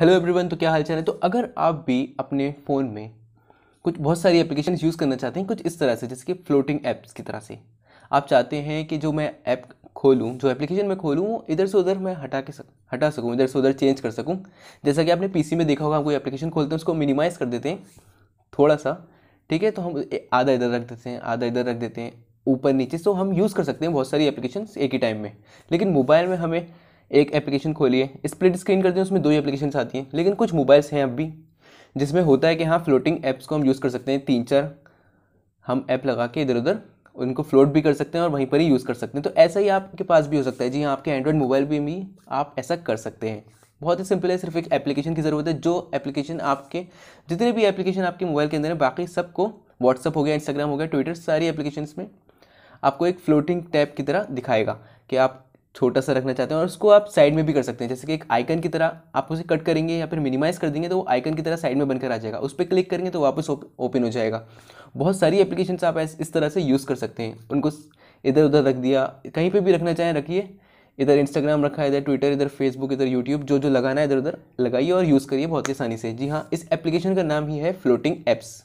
hello everyone तो क्या हाल चाल है तो अगर आप भी अपने फ़ोन में कुछ बहुत सारी एप्लीकेशन यूज़ करना चाहते हैं कुछ इस तरह से जैसे कि फ्लोटिंग ऐप्स की तरह से आप चाहते हैं कि जो मैं ऐप खोलूँ जो एप्लीकेशन मैं खोलूँ वो इधर से उधर मैं हटा के सक हटा सकूँ इधर से उधर चेंज कर सकूँ जैसा कि आपने पीसी में देखा होगा हम कोई एप्लीकेशन खोलते हैं उसको मिनिमाइज़ कर देते हैं थोड़ा सा ठीक है तो हम आधा इधर रख देते हैं आधा इधर रख देते हैं ऊपर नीचे सो हम यूज़ कर सकते हैं बहुत सारी एप्लीकेशन एक ही टाइम में लेकिन मोबाइल में हमें एक एप्लीकेशन खोलिए स्प्लिट स्क्रीन करते हैं उसमें दो ही एप्लीकेशन आती हैं लेकिन कुछ मोबाइल्स हैं अब भी जिसमें होता है कि हाँ फ्लोटिंग ऐप्स को हम यूज़ कर सकते हैं तीन चार हम ऐप लगा के इधर उधर उनको फ्लोट भी कर सकते हैं और वहीं पर ही यूज़ कर सकते हैं तो ऐसा ही आपके पास भी हो सकता है जी हाँ आपके एंड्रॉयड मोबाइल भी, भी आप ऐसा कर सकते हैं बहुत ही सिंपल है सिर्फ एक एप्लीकेशन की ज़रूरत है जो एप्लीकेशन आपके जितने भी एप्लीकेशन आपके मोबाइल के अंदर है बाकी सबको व्हाट्सअप हो गया इंस्टाग्राम हो गया ट्विटर सारी एप्लीकेशन में आपको एक फ्लोटिंग टैप की तरह दिखाएगा कि आप छोटा सा रखना चाहते हैं और उसको आप साइड में भी कर सकते हैं जैसे कि एक आइकन की तरह आप उसे कट करेंगे या फिर मिनिमाइज़ कर देंगे तो वो आइकन की तरह साइड में बनकर आ जाएगा उस पर क्लिक करेंगे तो वापस ओपन हो जाएगा बहुत सारी एप्लीकेशन आप इस तरह से यूज़ कर सकते हैं उनको इधर उधर रख दिया कहीं पर भी रखना चाहें रखिए इधर इंस्टाग्राम रखा है इधर ट्विटर इधर फेसबुक इधर यूट्यूब जो जो लगाना है इधर उधर लगाइए और यूज़ करिए बहुत ही आसानी से जी हाँ इस एप्लीकेशन का नाम ही है फ्लोटिंग एप्स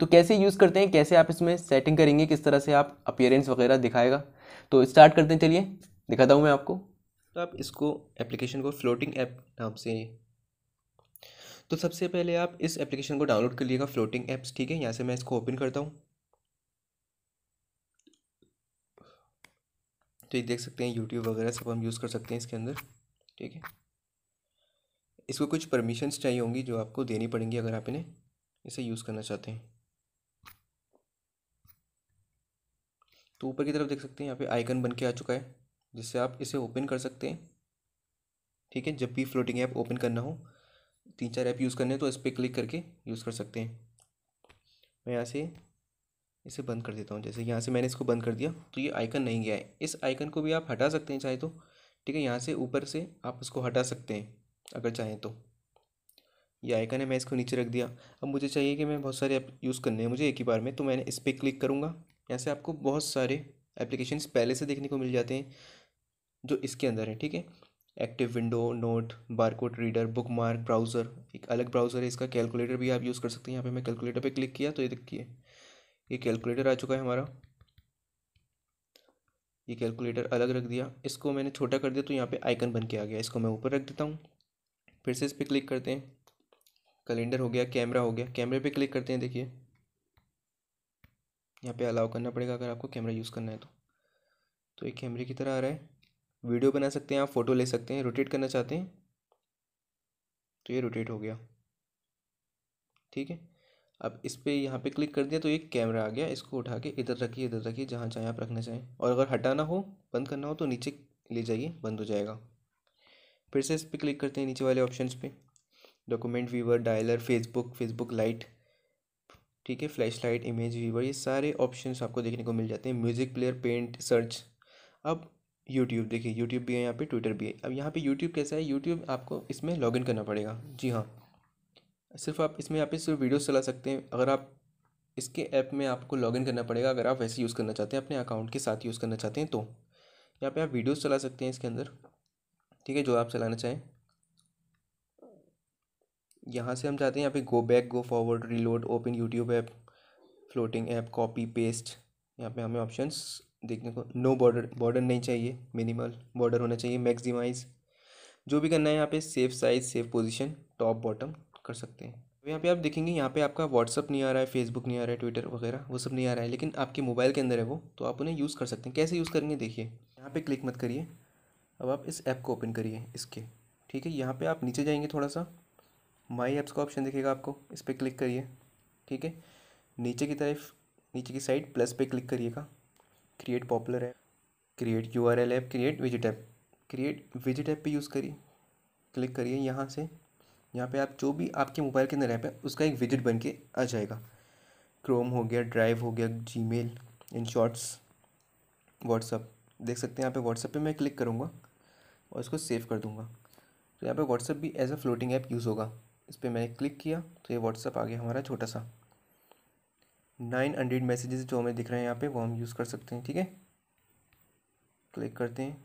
तो कैसे यूज़ करते हैं कैसे आप इसमें सेटिंग करेंगे किस तरह से आप अपियरेंस वगैरह दिखाएगा तो स्टार्ट करते हैं चलिए दिखाता हूँ मैं आपको तो आप इसको एप्लीकेशन को फ्लोटिंग ऐप नाम से तो सबसे पहले आप इस एप्लीकेशन को डाउनलोड कर लीजिएगा फ्लोटिंग ऐप्स ठीक है यहाँ से मैं इसको ओपन करता हूँ तो ये देख सकते हैं यूट्यूब वगैरह सब हम यूज़ कर सकते हैं इसके अंदर ठीक है इसको कुछ परमिशंस चाहिए होंगी जो आपको देनी पड़ेंगी अगर आप इन्हें इसे यूज़ करना चाहते हैं तो ऊपर की तरफ देख सकते हैं यहाँ पे आइकन बन के आ चुका है जिससे आप इसे ओपन कर सकते हैं ठीक है जब भी फ्लोटिंग ऐप ओपन करना हो तीन चार ऐप यूज़ करने तो इस पर क्लिक करके यूज़ कर सकते हैं मैं यहाँ से इसे बंद कर देता हूँ जैसे यहाँ से मैंने इसको बंद कर दिया तो ये आइकन नहीं गया है इस आइकन को भी आप हटा सकते हैं चाहे तो ठीक है यहाँ से ऊपर से आप इसको हटा सकते हैं अगर चाहें तो ये आइकन है मैं इसको नीचे रख दिया अब मुझे चाहिए कि मैं बहुत सारे ऐप यूज़ करने हैं मुझे एक ही बार में तो मैंने इस पर क्लिक करूँगा यहाँ से आपको बहुत सारे एप्लीकेशन पहले से देखने को मिल जाते हैं जो इसके अंदर है ठीक है active window note barcode reader bookmark browser एक अलग ब्राउज़र है इसका कैलकुलेटर भी आप यूज़ कर सकते हैं यहाँ पे मैं कैलकुलेटर पे क्लिक किया तो ये देखिए ये कैलकुलेटर आ चुका है हमारा ये कैलकुलेटर अलग रख दिया इसको मैंने छोटा कर दिया तो यहाँ पे आइकन बन के आ गया इसको मैं ऊपर रख देता हूँ फिर से इस पर क्लिक करते हैं कैलेंडर हो गया कैमरा हो गया कैमरे पर क्लिक करते हैं देखिए यहाँ पर अलाउ करना पड़ेगा अगर आपको कैमरा यूज़ करना है तो, तो ये कैमरे की तरह आ रहा है वीडियो बना सकते हैं आप फ़ोटो ले सकते हैं रोटेट करना चाहते हैं तो ये रोटेट हो गया ठीक है अब इस पर यहाँ पे क्लिक कर दिया तो ये कैमरा आ गया इसको उठा के इधर रखिए इधर रखिए जहाँ चाहें आप रखना चाहें और अगर हटाना हो बंद करना हो तो नीचे ले जाइए बंद हो जाएगा फिर से इस पर क्लिक करते हैं नीचे वाले ऑप्शन पे document viewer dialer Facebook Facebook Lite ठीक है फ्लैश लाइट इमेज वीवर ये सारे ऑप्शन आपको देखने को मिल जाते हैं म्यूज़िक प्लेयर पेंट सर्च अब यूट्यूब देखिए यूट्यूब भी है यहाँ पे ट्विटर भी है अब यहाँ पे यूट्यूब कैसा है यूट्यूब आपको इसमें लॉगिन करना पड़ेगा जी हाँ सिर्फ आप इसमें यहाँ पे सिर्फ वीडियोस चला सकते हैं अगर आप इसके ऐप में आपको लॉगिन करना पड़ेगा अगर आप वैसे यूज़ करना चाहते हैं अपने अकाउंट के साथ यूज़ करना चाहते हैं तो यहाँ पर आप वीडियोज़ चला सकते हैं इसके अंदर ठीक है जो आप चलाना चाहें यहाँ से हम चाहते हैं यहाँ पे go back go forward reload open YouTube app floating app copy paste यहाँ पे हमें ऑप्शंस देखने को नो बॉर्डर बॉर्डर नहीं चाहिए मिनिमल बॉर्डर होना चाहिए मैक्सिमाइज जो भी करना है यहाँ पे save size save position top bottom कर सकते हैं तो यहाँ पे आप देखेंगे यहाँ पे आपका व्हाट्सअप नहीं आ रहा है फेसबुक नहीं आ रहा है ट्विटर वगैरह वो सब नहीं आ रहा है लेकिन आपके मोबाइल के अंदर है वो तो आप उन्हें यूज़ कर सकते हैं कैसे यूज़ करेंगे देखिए यहाँ पर क्लिक मत करिए अब आप इस ऐप को ओपन करिए इसके ठीक है यहाँ पर आप नीचे जाएंगे थोड़ा सा माई ऐप्स का ऑप्शन दिखेगा आपको इस पर क्लिक करिए ठीक है नीचे की तरफ नीचे की साइड प्लस पे क्लिक करिएगा create popular app create U R L app create visit app create visit app पे यूज़ करिए क्लिक करिए यहाँ से यहाँ पे आप जो भी आपके मोबाइल के अंदर ऐप है उसका एक विजिट बन के आ जाएगा क्रोम हो गया ड्राइव हो गया Gmail Inshorts WhatsApp देख सकते हैं यहाँ पे व्हाट्सअप पे मैं क्लिक करूँगा और इसको सेव कर दूँगा तो यहाँ पे व्हाट्सअप भी as a floating app use होगा इस पर मैंने क्लिक किया तो ये व्हाट्सअप आ गया हमारा छोटा सा नाइन हंड्रेड मैसेजेस जो हमें दिख रहे हैं यहाँ पे वो हम यूज़ कर सकते हैं ठीक है क्लिक करते हैं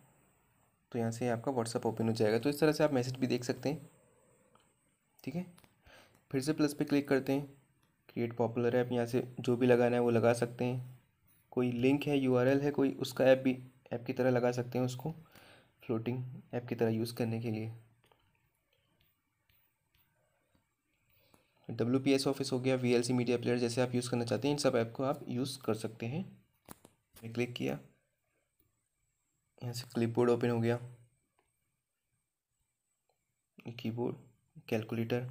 तो यहाँ से आपका व्हाट्सअप ओपन हो जाएगा तो इस तरह से आप मैसेज भी देख सकते हैं ठीक है फिर से प्लस पे क्लिक करते हैं क्रिएट पॉपुलर ऐप यहाँ से जो भी लगाना है वो लगा सकते हैं कोई लिंक है यू है कोई उसका ऐप भी ऐप की तरह लगा सकते हैं उसको फ्लोटिंग ऐप की तरह यूज़ करने के लिए डब्ल्यू पी एस ऑफिस हो गया V L C media player जैसे आप यूज़ करना चाहते हैं इन सब ऐप को आप यूज़ कर सकते हैं मैं क्लिक किया यहाँ से बोर्ड ओपन हो गया कीबोर्ड कैलकुलेटर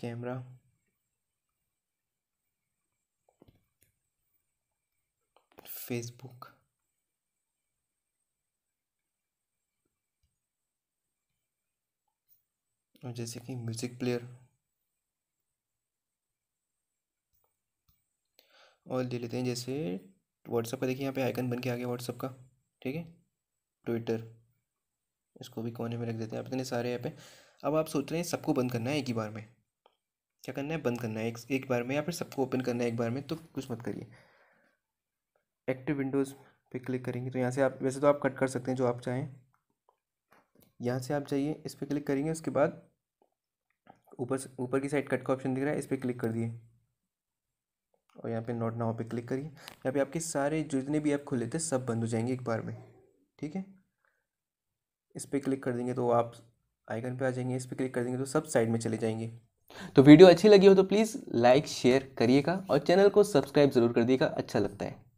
कैमरा फेसबुक और जैसे कि म्यूज़िक प्लेयर और ले लेते हैं जैसे व्हाट्सअप का देखिए यहाँ पे आइकन बन के आ गया व्हाट्सअप का ठीक है ट्विटर इसको भी कोने में रख देते हैं आप इतने सारे ऐप हैं अब आप सोच रहे हैं सबको बंद करना है एक ही बार में क्या करना है बंद करना है एक, एक बार में या फिर सबको ओपन करना है एक बार में तो कुछ मत करिए एक्टिव विंडोज़ पे क्लिक करेंगे तो यहाँ से आप वैसे तो आप कट कर सकते हैं जो आप चाहें यहाँ से आप जाइए इस पर क्लिक करेंगे उसके बाद ऊपर ऊपर की साइड कट का ऑप्शन दिख रहा है इस पर क्लिक कर दिए और यहाँ पे नोट नाव पे क्लिक करिए यहाँ पे आपके सारे जितने भी ऐप खुले थे सब बंद हो जाएंगे एक बार में ठीक है इस पर क्लिक कर देंगे तो आप आइकन पे आ जाएंगे इस पर क्लिक कर देंगे तो सब साइड में चले जाएंगे तो वीडियो अच्छी लगी हो तो प्लीज़ लाइक शेयर करिएगा और चैनल को सब्सक्राइब ज़रूर कर दिएगा अच्छा लगता है